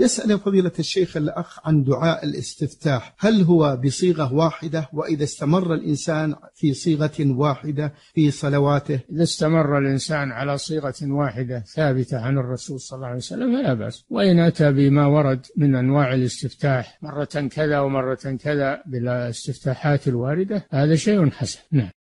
يسأل فضيلة الشيخ الأخ عن دعاء الاستفتاح هل هو بصيغة واحدة وإذا استمر الإنسان في صيغة واحدة في صلواته إذا استمر الإنسان على صيغة واحدة ثابتة عن الرسول صلى الله عليه وسلم فلا بأس وإن أتى بما ورد من أنواع الاستفتاح مرة كذا ومرة كذا بالاستفتاحات الواردة هذا شيء حسن نعم